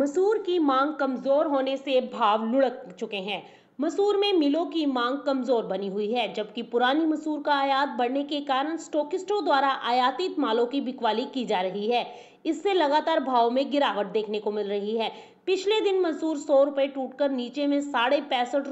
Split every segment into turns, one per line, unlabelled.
मसूर की मांग कमजोर होने से भाव लुढ़क चुके हैं मसूर में मिलों की मांग कमजोर बनी हुई है जबकि पुरानी मसूर का आयात बढ़ने के कारण स्टोकिस्टों द्वारा आयातित मालों की बिकवाली की जा रही है इससे लगातार भाव में गिरावट देखने को मिल रही है पिछले दिन मसूर सौ रुपए टूटकर नीचे में साढ़े पैंसठ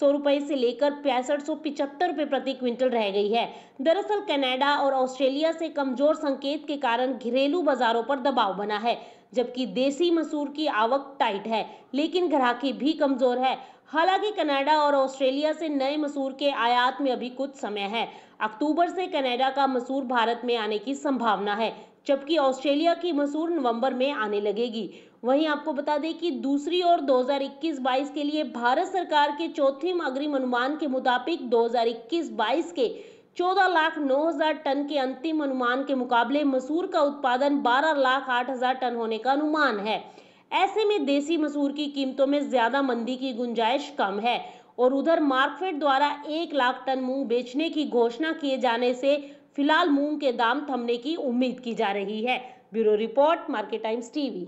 सौ रुपए से लेकर पैंसठ सौ पिचहत्तर रुपए प्रति क्विंटल रह गई है दरअसल कनाडा और ऑस्ट्रेलिया से कमजोर संकेत के कारण घरेलू बाजारों पर दबाव बना है जबकि देसी मसूर की आवक टाइट है लेकिन ग्राहकी भी कमजोर है हालांकि कनाडा और ऑस्ट्रेलिया से नए मसूर के आयात में अभी कुछ समय है अक्टूबर से कनाडा का मसूर भारत में आने की संभावना है जबकि ऑस्ट्रेलिया की मसूर नवंबर में आने लगेगी वहीं आपको बता दें कि दूसरी ओर 2021-22 के लिए भारत सरकार के चौथे अग्रिम अनुमान के मुताबिक 2021-22 के चौदह लाख नौ हजार टन के अंतिम अनुमान के मुकाबले मसूर का उत्पादन बारह लाख आठ हजार टन होने का अनुमान है ऐसे में देसी मसूर की कीमतों में ज्यादा मंदी की गुंजाइश कम है और उधर मार्कफेड द्वारा एक लाख टन मूंग बेचने की घोषणा किए जाने से फिलहाल मूंग के दाम थमने की उम्मीद की जा रही है bureau report market times TV